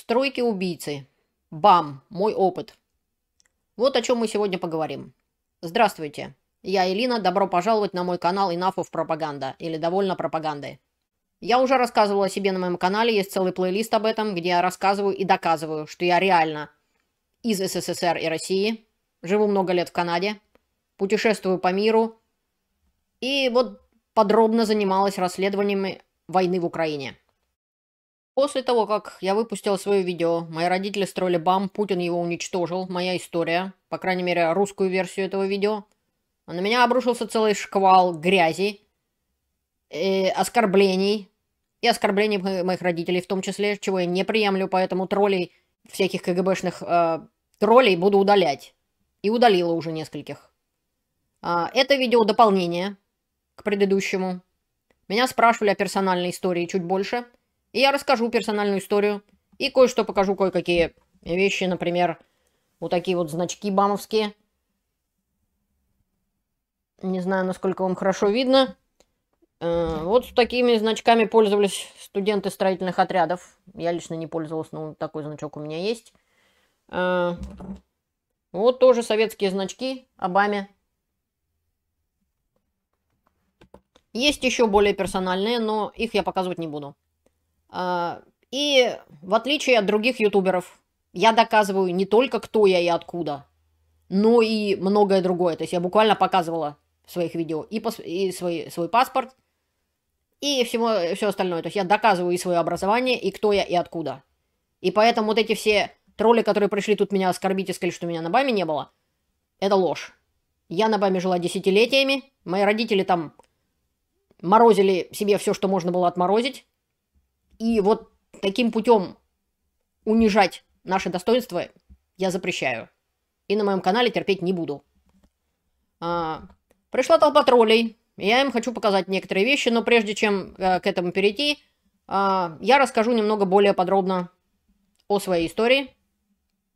Стройки убийцы. Бам! Мой опыт. Вот о чем мы сегодня поговорим. Здравствуйте. Я Элина, добро пожаловать на мой канал Инафов Пропаганда, или Довольно Пропаганды. Я уже рассказывала о себе на моем канале, есть целый плейлист об этом, где я рассказываю и доказываю, что я реально из СССР и России, живу много лет в Канаде, путешествую по миру и вот подробно занималась расследованиями войны в Украине. После того, как я выпустил свое видео, мои родители строили бам, Путин его уничтожил, моя история, по крайней мере, русскую версию этого видео. А на меня обрушился целый шквал грязи, э, оскорблений, и оскорблений моих родителей в том числе, чего я не приемлю, поэтому троллей, всяких КГБшных э, троллей буду удалять. И удалила уже нескольких. Э, это видео дополнение к предыдущему. Меня спрашивали о персональной истории чуть больше – и я расскажу персональную историю. И кое-что покажу, кое-какие вещи. Например, вот такие вот значки бамовские. Не знаю, насколько вам хорошо видно. Э, вот с такими значками пользовались студенты строительных отрядов. Я лично не пользовался, но такой значок у меня есть. Э, вот тоже советские значки Обаме. Есть еще более персональные, но их я показывать не буду. А, и в отличие от других ютуберов, я доказываю не только кто я и откуда, но и многое другое. То есть я буквально показывала в своих видео и, пос- и свой, свой паспорт, и всему, все остальное. То есть я доказываю и свое образование, и кто я, и откуда. И поэтому вот эти все тролли, которые пришли тут меня оскорбить и сказали, что меня на БАМе не было, это ложь. Я на БАМе жила десятилетиями, мои родители там морозили себе все, что можно было отморозить, и вот таким путем унижать наше достоинство я запрещаю. И на моем канале терпеть не буду. А, пришла толпа троллей. Я им хочу показать некоторые вещи, но прежде чем а, к этому перейти, а, я расскажу немного более подробно о своей истории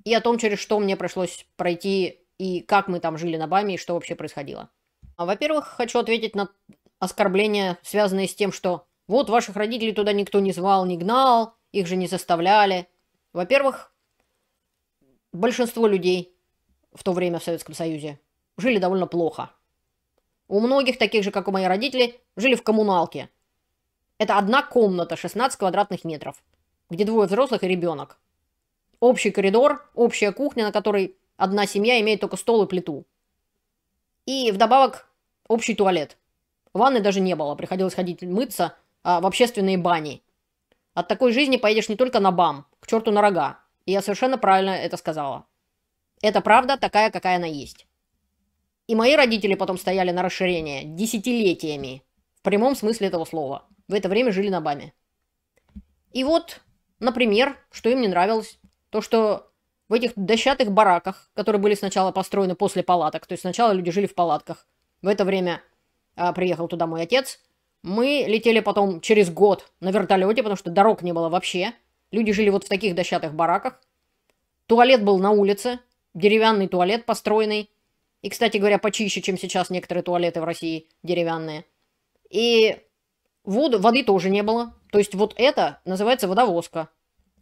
и о том, через что мне пришлось пройти и как мы там жили на БАМе и что вообще происходило. А, во-первых, хочу ответить на оскорбления, связанные с тем, что вот ваших родителей туда никто не звал, не гнал, их же не заставляли. Во-первых, большинство людей в то время в Советском Союзе жили довольно плохо. У многих, таких же, как у моих родителей, жили в коммуналке. Это одна комната, 16 квадратных метров, где двое взрослых и ребенок. Общий коридор, общая кухня, на которой одна семья имеет только стол и плиту. И вдобавок общий туалет. Ванны даже не было, приходилось ходить мыться – а, в общественные бани. От такой жизни поедешь не только на бам, к черту на рога. И я совершенно правильно это сказала. Это правда такая, какая она есть. И мои родители потом стояли на расширение десятилетиями. В прямом смысле этого слова. В это время жили на БАМе. И вот, например, что им не нравилось. То, что в этих дощатых бараках, которые были сначала построены после палаток, то есть сначала люди жили в палатках. В это время а, приехал туда мой отец – мы летели потом через год на вертолете, потому что дорог не было вообще. Люди жили вот в таких дощатых бараках. Туалет был на улице, деревянный туалет построенный. И, кстати говоря, почище, чем сейчас некоторые туалеты в России деревянные. И воду, воды тоже не было. То есть вот это называется водовозка.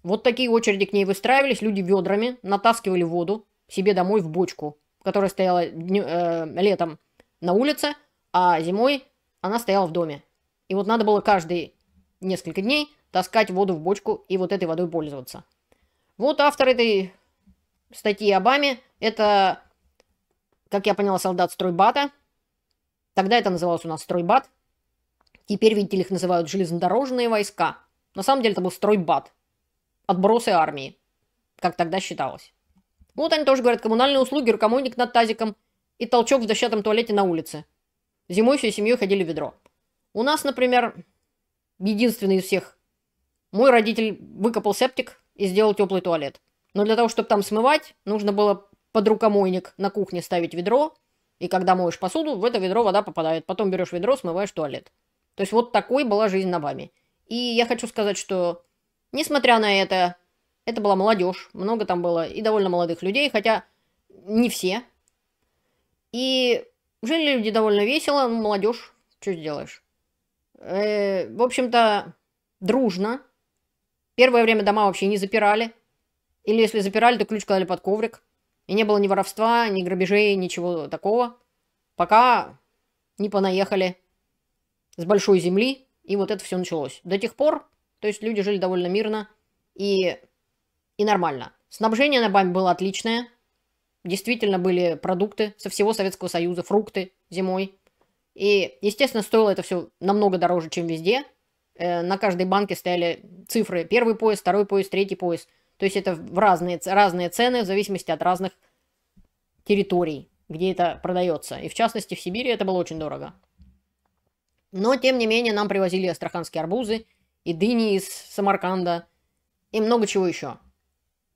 Вот такие очереди к ней выстраивались, люди ведрами натаскивали воду себе домой в бочку, которая стояла э, летом на улице, а зимой она стояла в доме. И вот надо было каждые несколько дней таскать воду в бочку и вот этой водой пользоваться. Вот автор этой статьи Обаме, это, как я поняла, солдат стройбата. Тогда это называлось у нас стройбат. Теперь, видите их называют железнодорожные войска. На самом деле это был стройбат. Отбросы армии, как тогда считалось. Вот они тоже говорят, коммунальные услуги, рукомойник над тазиком и толчок в дощатом туалете на улице. Зимой всей семьей ходили в ведро. У нас, например, единственный из всех. Мой родитель выкопал септик и сделал теплый туалет. Но для того, чтобы там смывать, нужно было под рукомойник на кухне ставить ведро, и когда моешь посуду, в это ведро вода попадает. Потом берешь ведро, смываешь туалет. То есть вот такой была жизнь на БАМе. И я хочу сказать, что несмотря на это, это была молодежь. Много там было и довольно молодых людей, хотя не все. И жили люди довольно весело, молодежь, что сделаешь. Э, в общем-то, дружно. Первое время дома вообще не запирали. Или если запирали, то ключ клали под коврик. И не было ни воровства, ни грабежей, ничего такого. Пока не понаехали с большой земли, и вот это все началось. До тех пор, то есть люди жили довольно мирно и, и нормально. Снабжение на баме было отличное. Действительно были продукты со всего Советского Союза, фрукты зимой. И, естественно, стоило это все намного дороже, чем везде. Э, на каждой банке стояли цифры первый поезд, второй поезд, третий поезд. То есть это в разные, разные цены в зависимости от разных территорий, где это продается. И в частности, в Сибири это было очень дорого. Но, тем не менее, нам привозили астраханские арбузы и дыни из Самарканда и много чего еще.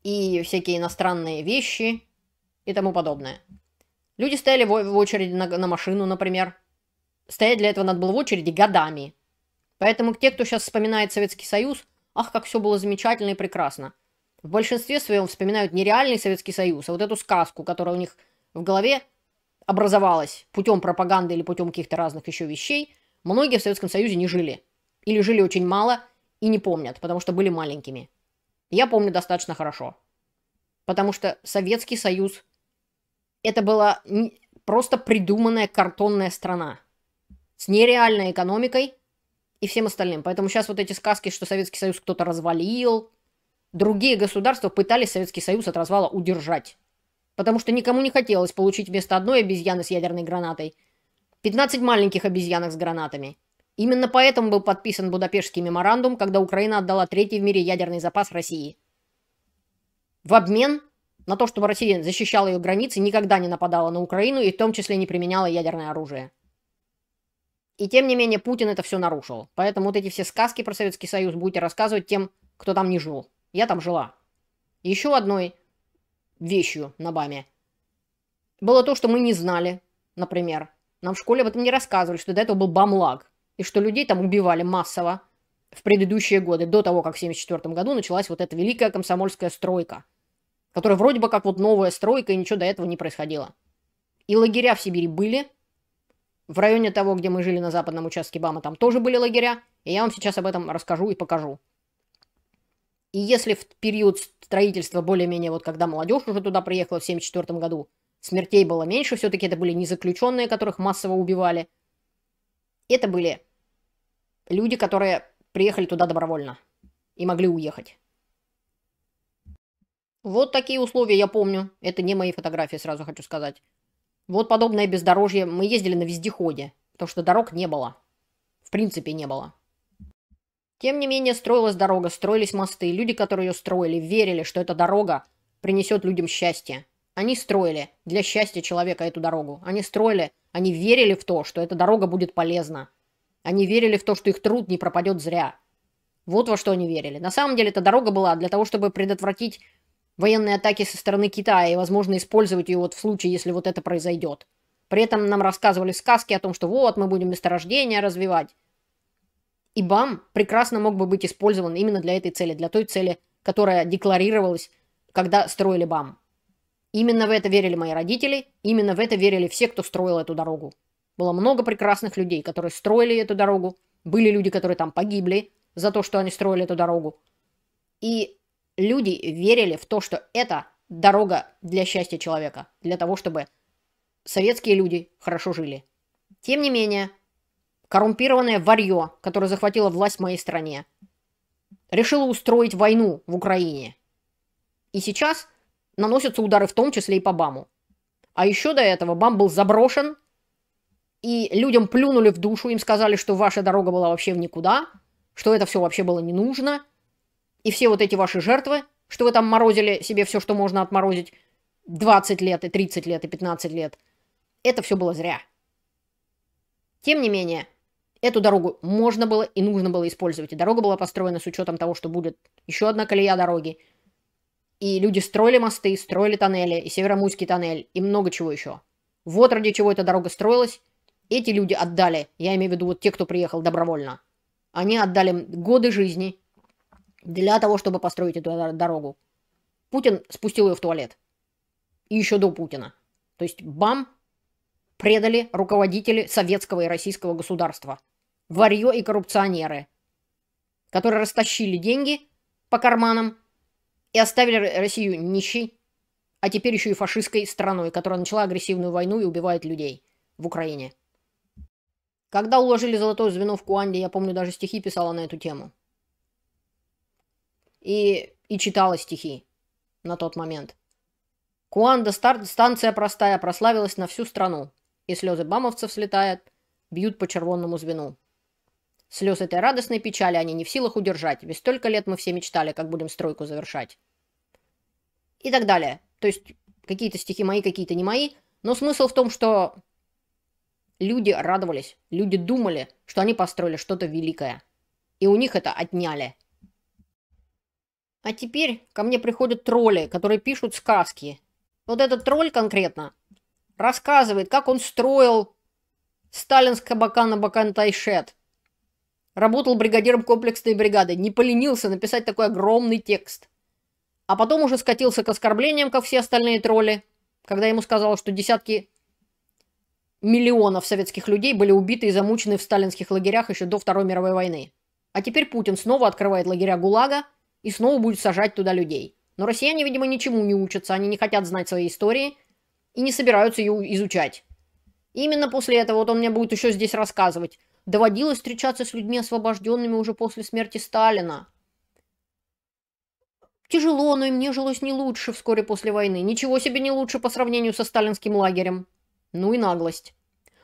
И всякие иностранные вещи и тому подобное. Люди стояли в очереди на, на машину, например, Стоять для этого надо было в очереди годами. Поэтому те, кто сейчас вспоминает Советский Союз, ах, как все было замечательно и прекрасно. В большинстве своем вспоминают не реальный Советский Союз, а вот эту сказку, которая у них в голове образовалась путем пропаганды или путем каких-то разных еще вещей. Многие в Советском Союзе не жили. Или жили очень мало и не помнят, потому что были маленькими. Я помню достаточно хорошо. Потому что Советский Союз – это была просто придуманная картонная страна – с нереальной экономикой и всем остальным. Поэтому сейчас вот эти сказки, что Советский Союз кто-то развалил, другие государства пытались Советский Союз от развала удержать. Потому что никому не хотелось получить вместо одной обезьяны с ядерной гранатой 15 маленьких обезьянок с гранатами. Именно поэтому был подписан Будапештский меморандум, когда Украина отдала третий в мире ядерный запас России. В обмен на то, чтобы Россия защищала ее границы, никогда не нападала на Украину и в том числе не применяла ядерное оружие. И тем не менее, Путин это все нарушил. Поэтому вот эти все сказки про Советский Союз будете рассказывать тем, кто там не жил. Я там жила. Еще одной вещью на БАМе было то, что мы не знали, например. Нам в школе об этом не рассказывали, что до этого был бамлаг. И что людей там убивали массово в предыдущие годы, до того, как в 1974 году началась вот эта великая комсомольская стройка, которая вроде бы как вот новая стройка, и ничего до этого не происходило. И лагеря в Сибири были, в районе того, где мы жили на западном участке Бама, там тоже были лагеря, и я вам сейчас об этом расскажу и покажу. И если в период строительства более-менее, вот когда молодежь уже туда приехала в 1974 году, смертей было меньше, все-таки это были не заключенные, которых массово убивали. Это были люди, которые приехали туда добровольно и могли уехать. Вот такие условия я помню. Это не мои фотографии, сразу хочу сказать. Вот подобное бездорожье мы ездили на вездеходе, потому что дорог не было. В принципе, не было. Тем не менее, строилась дорога, строились мосты. Люди, которые ее строили, верили, что эта дорога принесет людям счастье. Они строили для счастья человека эту дорогу. Они строили, они верили в то, что эта дорога будет полезна. Они верили в то, что их труд не пропадет зря. Вот во что они верили. На самом деле эта дорога была для того, чтобы предотвратить военной атаки со стороны Китая и, возможно, использовать ее вот в случае, если вот это произойдет. При этом нам рассказывали сказки о том, что вот, мы будем месторождение развивать. И БАМ прекрасно мог бы быть использован именно для этой цели, для той цели, которая декларировалась, когда строили БАМ. Именно в это верили мои родители, именно в это верили все, кто строил эту дорогу. Было много прекрасных людей, которые строили эту дорогу, были люди, которые там погибли за то, что они строили эту дорогу. И люди верили в то, что это дорога для счастья человека, для того, чтобы советские люди хорошо жили. Тем не менее, коррумпированное варье, которое захватило власть в моей стране, решило устроить войну в Украине. И сейчас наносятся удары в том числе и по БАМу. А еще до этого БАМ был заброшен, и людям плюнули в душу, им сказали, что ваша дорога была вообще в никуда, что это все вообще было не нужно – и все вот эти ваши жертвы, что вы там морозили себе все, что можно отморозить, 20 лет и 30 лет и 15 лет, это все было зря. Тем не менее, эту дорогу можно было и нужно было использовать. И дорога была построена с учетом того, что будет еще одна колея дороги. И люди строили мосты, строили тоннели, и Северомуйский тоннель, и много чего еще. Вот ради чего эта дорога строилась. Эти люди отдали, я имею в виду вот те, кто приехал добровольно. Они отдали годы жизни, для того, чтобы построить эту дорогу. Путин спустил ее в туалет. И еще до Путина. То есть, бам, предали руководители советского и российского государства. Варье и коррупционеры, которые растащили деньги по карманам и оставили Россию нищей, а теперь еще и фашистской страной, которая начала агрессивную войну и убивает людей в Украине. Когда уложили золотое звено в Куанде, я помню, даже стихи писала на эту тему и, и читала стихи на тот момент. Куанда стар... станция простая прославилась на всю страну, и слезы бамовцев слетают, бьют по червонному звену. Слез этой радостной печали они не в силах удержать, ведь столько лет мы все мечтали, как будем стройку завершать. И так далее. То есть какие-то стихи мои, какие-то не мои, но смысл в том, что люди радовались, люди думали, что они построили что-то великое, и у них это отняли – а теперь ко мне приходят тролли, которые пишут сказки. Вот этот тролль конкретно рассказывает, как он строил сталинское с кабака бакан Тайшет. Работал бригадиром комплексной бригады, не поленился написать такой огромный текст. А потом уже скатился к оскорблениям, как все остальные тролли, когда ему сказал, что десятки миллионов советских людей были убиты и замучены в сталинских лагерях еще до Второй мировой войны. А теперь Путин снова открывает лагеря ГУЛАГа, и снова будет сажать туда людей. Но россияне, видимо, ничему не учатся, они не хотят знать своей истории и не собираются ее изучать. И именно после этого вот он мне будет еще здесь рассказывать. Доводилось встречаться с людьми, освобожденными уже после смерти Сталина. Тяжело, но и мне жилось не лучше вскоре после войны. Ничего себе не лучше по сравнению со сталинским лагерем. Ну и наглость.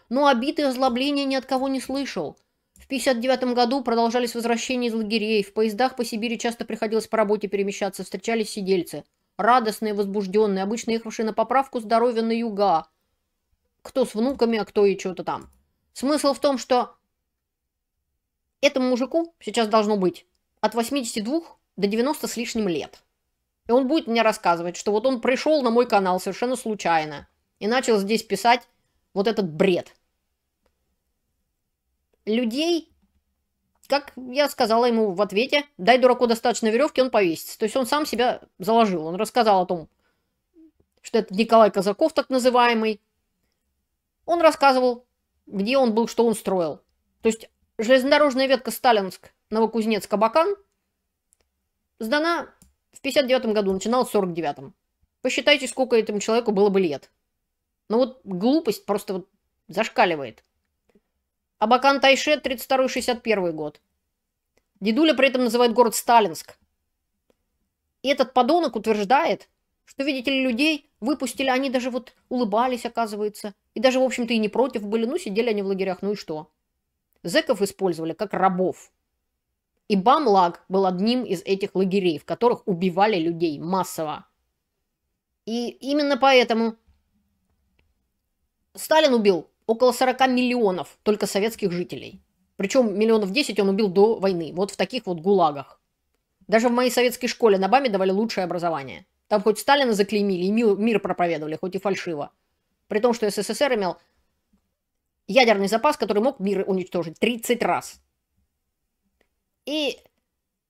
Но обиды и озлобления ни от кого не слышал. 1959 году продолжались возвращения из лагерей, в поездах по Сибири часто приходилось по работе перемещаться, встречались сидельцы. Радостные, возбужденные, обычно ехавшие на поправку здоровья на юга. Кто с внуками, а кто и что-то там. Смысл в том, что этому мужику сейчас должно быть от 82 до 90 с лишним лет. И он будет мне рассказывать, что вот он пришел на мой канал совершенно случайно и начал здесь писать вот этот бред – людей, как я сказала ему в ответе, дай дураку достаточно веревки, он повесится. То есть он сам себя заложил. Он рассказал о том, что это Николай Казаков, так называемый. Он рассказывал, где он был, что он строил. То есть железнодорожная ветка Сталинск-Новокузнецк-Абакан сдана в 59 году, начинал в 49-м. Посчитайте, сколько этому человеку было бы лет. Ну вот глупость просто вот зашкаливает. Абакан Тайше, 32-61 год. Дедуля при этом называет город Сталинск. И этот подонок утверждает, что, видите ли, людей выпустили, они даже вот улыбались, оказывается, и даже, в общем-то, и не против были, ну, сидели они в лагерях, ну и что? Зеков использовали как рабов. И Бамлаг был одним из этих лагерей, в которых убивали людей массово. И именно поэтому Сталин убил около 40 миллионов только советских жителей. Причем миллионов 10 он убил до войны, вот в таких вот гулагах. Даже в моей советской школе на БАМе давали лучшее образование. Там хоть Сталина заклеймили и мир проповедовали, хоть и фальшиво. При том, что СССР имел ядерный запас, который мог мир уничтожить 30 раз. И,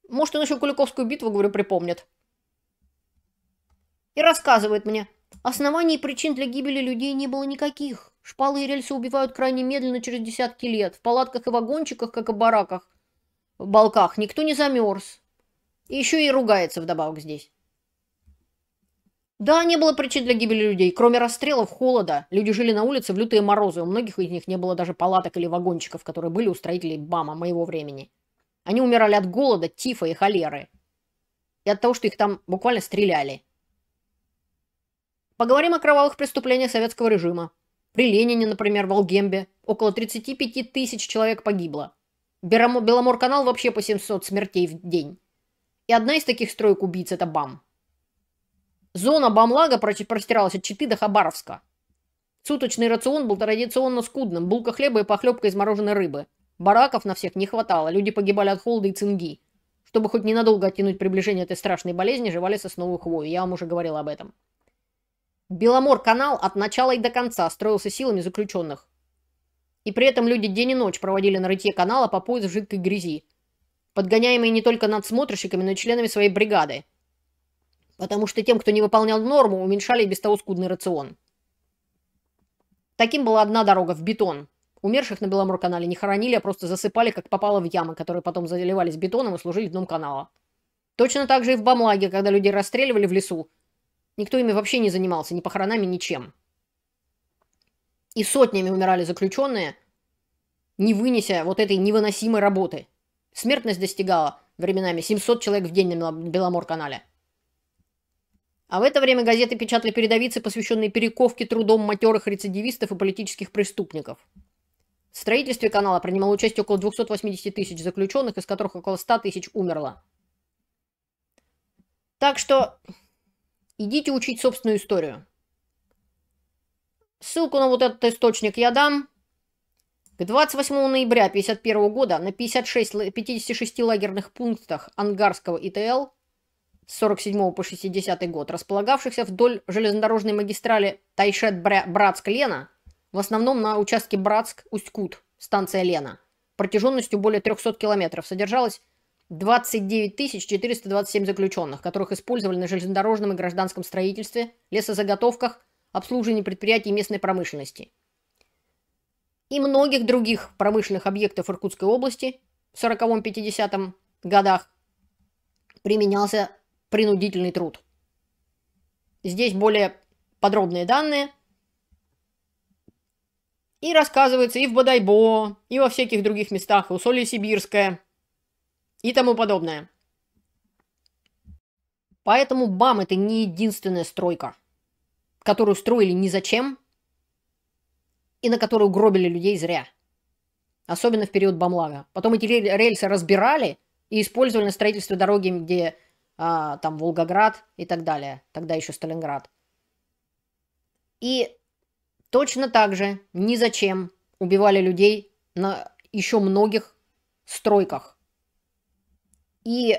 может, он еще Куликовскую битву, говорю, припомнит. И рассказывает мне, Оснований и причин для гибели людей не было никаких. Шпалы и рельсы убивают крайне медленно через десятки лет. В палатках и вагончиках, как и в бараках, в балках, никто не замерз. И еще и ругается вдобавок здесь. Да, не было причин для гибели людей, кроме расстрелов, холода. Люди жили на улице в лютые морозы, у многих из них не было даже палаток или вагончиков, которые были у строителей БАМа моего времени. Они умирали от голода, тифа и холеры. И от того, что их там буквально стреляли. Поговорим о кровавых преступлениях советского режима. При Ленине, например, в Алгембе около 35 тысяч человек погибло. Беломорканал вообще по 700 смертей в день. И одна из таких строек убийц – это БАМ. Зона Бамлага простиралась от Читы до Хабаровска. Суточный рацион был традиционно скудным. Булка хлеба и похлебка из мороженой рыбы. Бараков на всех не хватало. Люди погибали от холода и цинги. Чтобы хоть ненадолго оттянуть приближение этой страшной болезни, жевали сосновую хвою. Я вам уже говорил об этом. Беломор-канал от начала и до конца строился силами заключенных. И при этом люди день и ночь проводили на рытье канала по пояс в жидкой грязи, подгоняемые не только надсмотрщиками, но и членами своей бригады. Потому что тем, кто не выполнял норму, уменьшали и без того скудный рацион. Таким была одна дорога в бетон. Умерших на Беломор-канале не хоронили, а просто засыпали, как попало в ямы, которые потом заливались бетоном и служили дном канала. Точно так же и в Бамлаге, когда людей расстреливали в лесу, Никто ими вообще не занимался, ни похоронами, ничем. И сотнями умирали заключенные, не вынеся вот этой невыносимой работы. Смертность достигала временами 700 человек в день на Беломор-канале. А в это время газеты печатали передовицы, посвященные перековке трудом матерых рецидивистов и политических преступников. В строительстве канала принимало участие около 280 тысяч заключенных, из которых около 100 тысяч умерло. Так что Идите учить собственную историю. Ссылку на вот этот источник я дам. К 28 ноября 1951 года на 56, 56 лагерных пунктах Ангарского ИТЛ с 47 по 60 год, располагавшихся вдоль железнодорожной магистрали Тайшет-Братск-Лена, в основном на участке Братск-Усть-Кут, станция Лена, протяженностью более 300 километров, содержалось 29 427 заключенных, которых использовали на железнодорожном и гражданском строительстве, лесозаготовках, обслуживании предприятий местной промышленности и многих других промышленных объектов Иркутской области в 40-50 годах применялся принудительный труд. Здесь более подробные данные. И рассказывается и в Бадайбо, и во всяких других местах, и у Соли Сибирская – и тому подобное. Поэтому БАМ это не единственная стройка, которую строили ни зачем и на которую гробили людей зря. Особенно в период бамлага. Потом эти рельсы разбирали и использовали на строительстве дороги, где а, там Волгоград и так далее. Тогда еще Сталинград. И точно так же ни зачем убивали людей на еще многих стройках и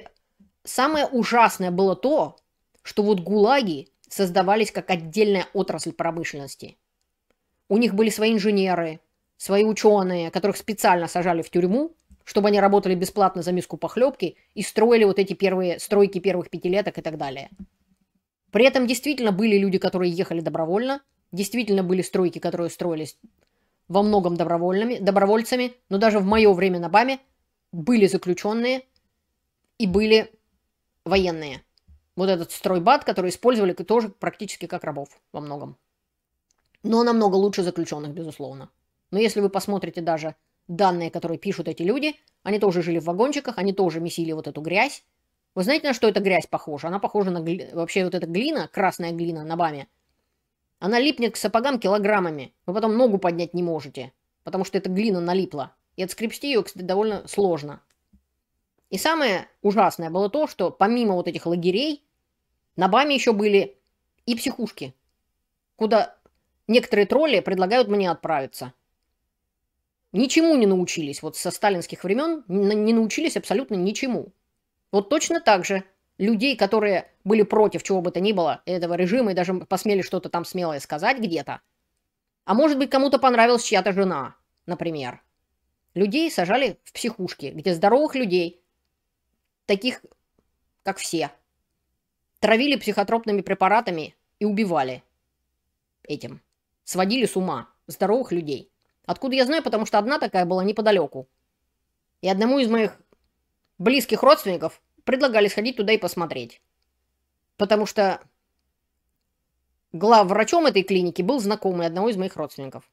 самое ужасное было то, что вот гулаги создавались как отдельная отрасль промышленности. У них были свои инженеры, свои ученые, которых специально сажали в тюрьму, чтобы они работали бесплатно за миску похлебки и строили вот эти первые стройки первых пятилеток и так далее. При этом действительно были люди, которые ехали добровольно, действительно были стройки, которые строились во многом добровольными, добровольцами, но даже в мое время на БАМе были заключенные, и были военные. Вот этот стройбат, который использовали тоже практически как рабов во многом. Но намного лучше заключенных, безусловно. Но если вы посмотрите даже данные, которые пишут эти люди, они тоже жили в вагончиках, они тоже месили вот эту грязь. Вы знаете, на что эта грязь похожа? Она похожа на гли... вообще вот эта глина, красная глина на баме. Она липнет к сапогам килограммами. Вы потом ногу поднять не можете, потому что эта глина налипла. И отскребсти ее, кстати, довольно сложно. И самое ужасное было то, что помимо вот этих лагерей, на БАМе еще были и психушки, куда некоторые тролли предлагают мне отправиться. Ничему не научились, вот со сталинских времен не научились абсолютно ничему. Вот точно так же людей, которые были против чего бы то ни было этого режима и даже посмели что-то там смелое сказать где-то. А может быть, кому-то понравилась чья-то жена, например. Людей сажали в психушки, где здоровых людей таких, как все. Травили психотропными препаратами и убивали этим. Сводили с ума здоровых людей. Откуда я знаю, потому что одна такая была неподалеку. И одному из моих близких родственников предлагали сходить туда и посмотреть. Потому что главврачом этой клиники был знакомый одного из моих родственников.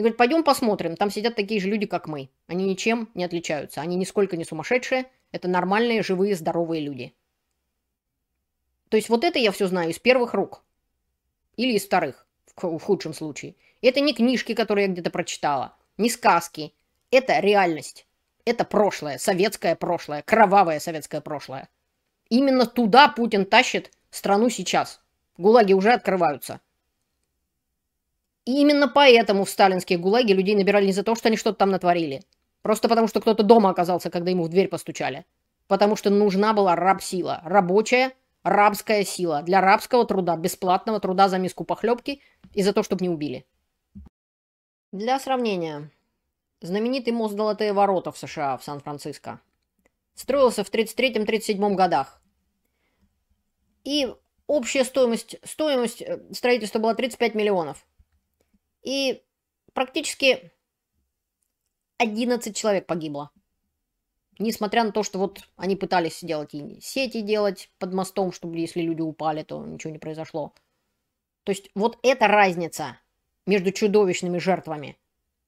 И говорит, пойдем посмотрим, там сидят такие же люди, как мы. Они ничем не отличаются, они нисколько не сумасшедшие, это нормальные, живые, здоровые люди. То есть вот это я все знаю из первых рук. Или из вторых, в, в худшем случае. Это не книжки, которые я где-то прочитала, не сказки. Это реальность. Это прошлое, советское прошлое, кровавое советское прошлое. Именно туда Путин тащит страну сейчас. Гулаги уже открываются. И именно поэтому в сталинские гулаги людей набирали не за то, что они что-то там натворили. Просто потому, что кто-то дома оказался, когда ему в дверь постучали. Потому что нужна была рабсила, Рабочая, рабская сила. Для рабского труда, бесплатного труда за миску похлебки и за то, чтобы не убили. Для сравнения. Знаменитый мост «Золотые ворота» в США, в Сан-Франциско. Строился в 33-37 годах. И общая стоимость, стоимость э, строительства была 35 миллионов. И практически 11 человек погибло. Несмотря на то, что вот они пытались делать и сети делать под мостом, чтобы если люди упали, то ничего не произошло. То есть вот эта разница между чудовищными жертвами,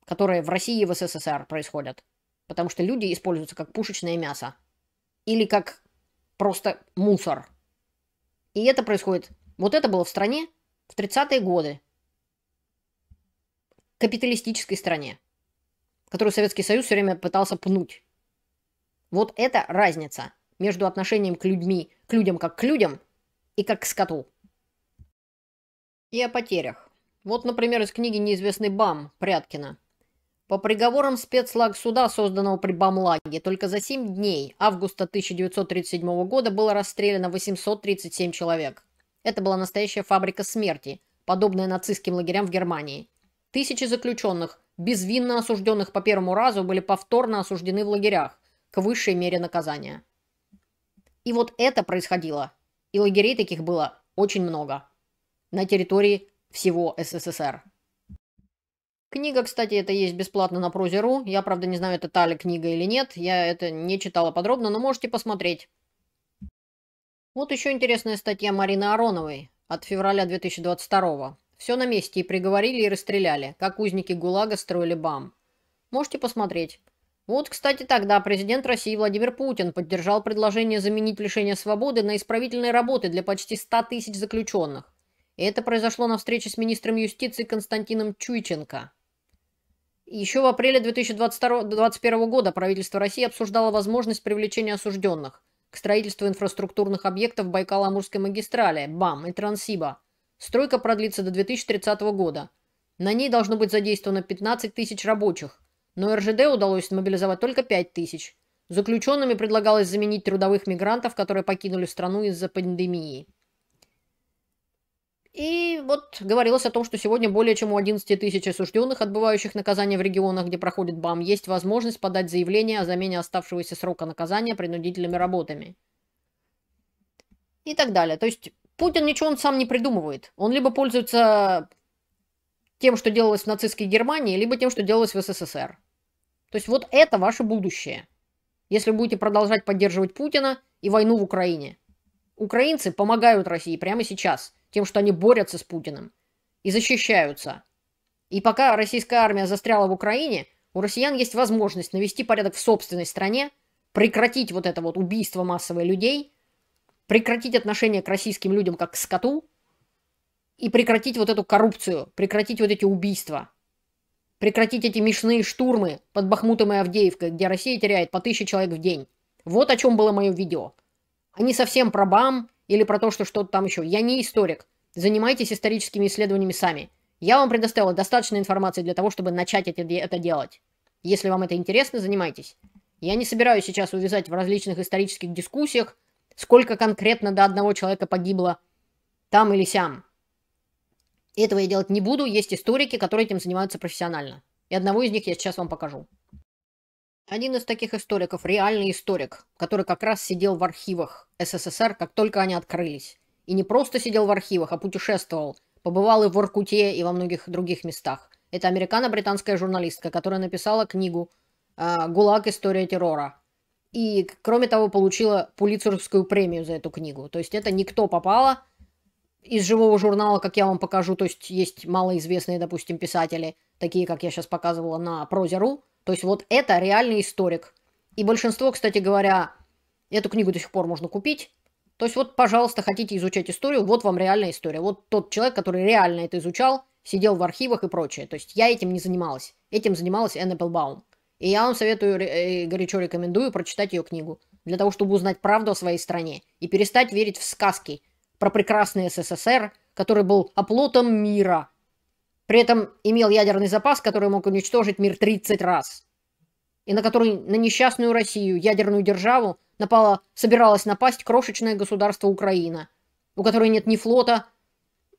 которые в России и в СССР происходят. Потому что люди используются как пушечное мясо. Или как просто мусор. И это происходит... Вот это было в стране в 30-е годы, капиталистической стране, которую Советский Союз все время пытался пнуть. Вот это разница между отношением к людьми, к людям как к людям и как к скоту. И о потерях. Вот, например, из книги «Неизвестный БАМ» Пряткина. По приговорам спецлаг суда, созданного при Бамлаге, только за 7 дней августа 1937 года было расстреляно 837 человек. Это была настоящая фабрика смерти, подобная нацистским лагерям в Германии. Тысячи заключенных, безвинно осужденных по первому разу, были повторно осуждены в лагерях к высшей мере наказания. И вот это происходило. И лагерей таких было очень много. На территории всего СССР. Книга, кстати, это есть бесплатно на Прозе.ру. Я, правда, не знаю, это та ли книга или нет. Я это не читала подробно, но можете посмотреть. Вот еще интересная статья Марины Ароновой от февраля 2022 все на месте и приговорили, и расстреляли, как узники ГУЛАГа строили БАМ. Можете посмотреть. Вот, кстати, тогда президент России Владимир Путин поддержал предложение заменить лишение свободы на исправительные работы для почти 100 тысяч заключенных. И это произошло на встрече с министром юстиции Константином Чуйченко. Еще в апреле 2021 года правительство России обсуждало возможность привлечения осужденных к строительству инфраструктурных объектов Байкало-Амурской магистрали, БАМ и Трансиба – Стройка продлится до 2030 года. На ней должно быть задействовано 15 тысяч рабочих, но РЖД удалось мобилизовать только 5 тысяч. Заключенными предлагалось заменить трудовых мигрантов, которые покинули страну из-за пандемии. И вот говорилось о том, что сегодня более чем у 11 тысяч осужденных, отбывающих наказание в регионах, где проходит БАМ, есть возможность подать заявление о замене оставшегося срока наказания принудительными работами. И так далее. То есть Путин ничего он сам не придумывает. Он либо пользуется тем, что делалось в нацистской Германии, либо тем, что делалось в СССР. То есть вот это ваше будущее. Если будете продолжать поддерживать Путина и войну в Украине. Украинцы помогают России прямо сейчас тем, что они борются с Путиным и защищаются. И пока российская армия застряла в Украине, у россиян есть возможность навести порядок в собственной стране, прекратить вот это вот убийство массовой людей – прекратить отношение к российским людям как к скоту и прекратить вот эту коррупцию, прекратить вот эти убийства, прекратить эти мешные штурмы под Бахмутом и Авдеевкой, где Россия теряет по тысяче человек в день. Вот о чем было мое видео. А не совсем про БАМ или про то, что что-то там еще. Я не историк. Занимайтесь историческими исследованиями сами. Я вам предоставила достаточно информации для того, чтобы начать это, это делать. Если вам это интересно, занимайтесь. Я не собираюсь сейчас увязать в различных исторических дискуссиях, сколько конкретно до одного человека погибло там или сям. Этого я делать не буду, есть историки, которые этим занимаются профессионально. И одного из них я сейчас вам покажу. Один из таких историков, реальный историк, который как раз сидел в архивах СССР, как только они открылись. И не просто сидел в архивах, а путешествовал. Побывал и в Воркуте, и во многих других местах. Это американо-британская журналистка, которая написала книгу а, «Гулаг. История террора», и, кроме того, получила Пулицерскую премию за эту книгу. То есть это никто попало из живого журнала, как я вам покажу. То есть есть малоизвестные, допустим, писатели, такие, как я сейчас показывала на Прозеру. То есть вот это реальный историк. И большинство, кстати говоря, эту книгу до сих пор можно купить. То есть вот, пожалуйста, хотите изучать историю, вот вам реальная история. Вот тот человек, который реально это изучал, сидел в архивах и прочее. То есть я этим не занималась. Этим занималась Энн Эпплбаум. И я вам советую и э, горячо рекомендую прочитать ее книгу, для того, чтобы узнать правду о своей стране и перестать верить в сказки про прекрасный СССР, который был оплотом мира, при этом имел ядерный запас, который мог уничтожить мир 30 раз, и на который на несчастную Россию, ядерную державу, напала, собиралась напасть крошечное государство Украина, у которой нет ни флота,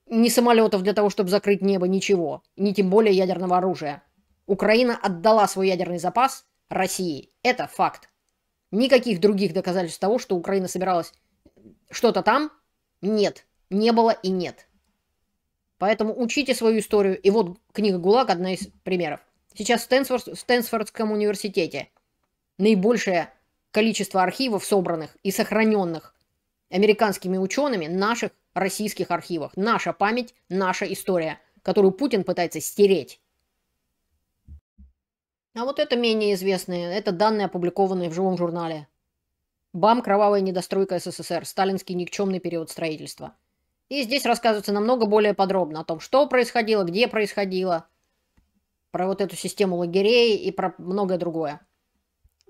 ни самолетов для того, чтобы закрыть небо, ничего, ни тем более ядерного оружия. Украина отдала свой ядерный запас России. Это факт. Никаких других доказательств того, что Украина собиралась что-то там, нет. Не было и нет. Поэтому учите свою историю. И вот книга ГУЛАГ одна из примеров. Сейчас в, Стэнсфорд, в Стэнсфордском университете наибольшее количество архивов, собранных и сохраненных американскими учеными наших российских архивах. Наша память, наша история, которую Путин пытается стереть. А вот это менее известные. Это данные, опубликованные в живом журнале. БАМ «Кровавая недостройка СССР. Сталинский никчемный период строительства». И здесь рассказывается намного более подробно о том, что происходило, где происходило, про вот эту систему лагерей и про многое другое.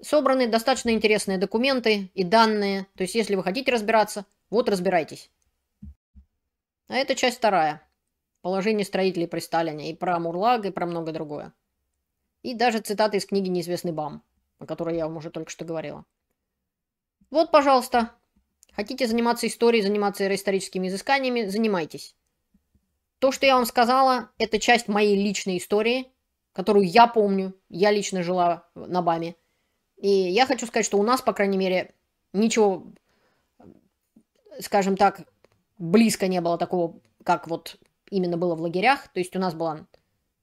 Собраны достаточно интересные документы и данные. То есть, если вы хотите разбираться, вот разбирайтесь. А это часть вторая. Положение строителей при Сталине. И про Мурлаг, и про многое другое. И даже цитаты из книги «Неизвестный бам», о которой я вам уже только что говорила. Вот, пожалуйста. Хотите заниматься историей, заниматься историческими изысканиями, занимайтесь. То, что я вам сказала, это часть моей личной истории, которую я помню. Я лично жила на БАМе. И я хочу сказать, что у нас, по крайней мере, ничего, скажем так, близко не было такого, как вот именно было в лагерях. То есть у нас была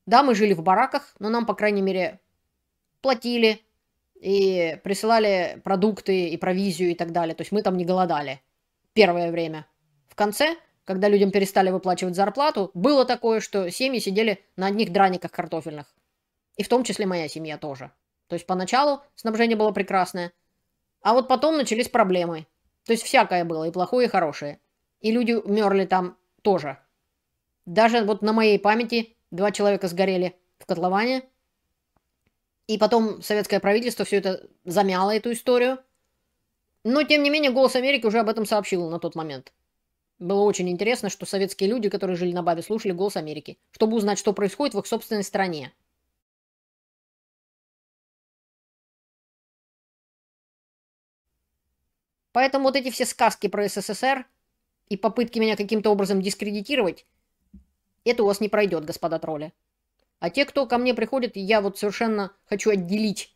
да, мы жили в бараках, но нам, по крайней мере, платили и присылали продукты и провизию и так далее. То есть мы там не голодали первое время. В конце, когда людям перестали выплачивать зарплату, было такое, что семьи сидели на одних драниках картофельных. И в том числе моя семья тоже. То есть поначалу снабжение было прекрасное. А вот потом начались проблемы. То есть всякое было, и плохое, и хорошее. И люди умерли там тоже. Даже вот на моей памяти Два человека сгорели в котловане. И потом советское правительство все это замяло, эту историю. Но, тем не менее, «Голос Америки» уже об этом сообщил на тот момент. Было очень интересно, что советские люди, которые жили на Бабе, слушали «Голос Америки», чтобы узнать, что происходит в их собственной стране. Поэтому вот эти все сказки про СССР и попытки меня каким-то образом дискредитировать это у вас не пройдет, господа тролли. А те, кто ко мне приходит, я вот совершенно хочу отделить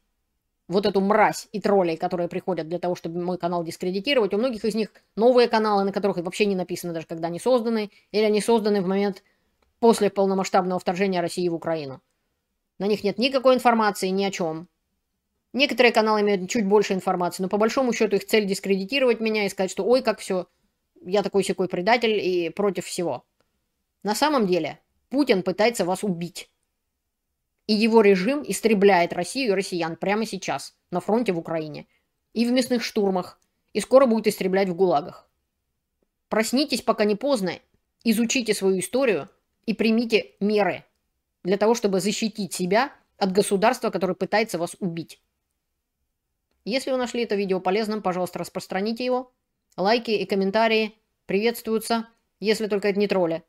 вот эту мразь и троллей, которые приходят для того, чтобы мой канал дискредитировать. У многих из них новые каналы, на которых вообще не написано даже, когда они созданы, или они созданы в момент после полномасштабного вторжения России в Украину. На них нет никакой информации ни о чем. Некоторые каналы имеют чуть больше информации, но по большому счету их цель дискредитировать меня и сказать, что ой, как все, я такой секой предатель и против всего. На самом деле Путин пытается вас убить. И его режим истребляет Россию и россиян прямо сейчас на фронте в Украине. И в местных штурмах. И скоро будет истреблять в ГУЛАГах. Проснитесь, пока не поздно, изучите свою историю и примите меры для того, чтобы защитить себя от государства, которое пытается вас убить. Если вы нашли это видео полезным, пожалуйста, распространите его. Лайки и комментарии приветствуются, если только это не тролли.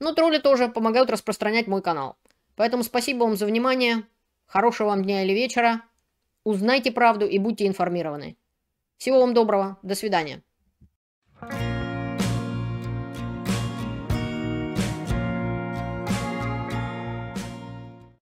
Но тролли тоже помогают распространять мой канал. Поэтому спасибо вам за внимание. Хорошего вам дня или вечера. Узнайте правду и будьте информированы. Всего вам доброго. До свидания.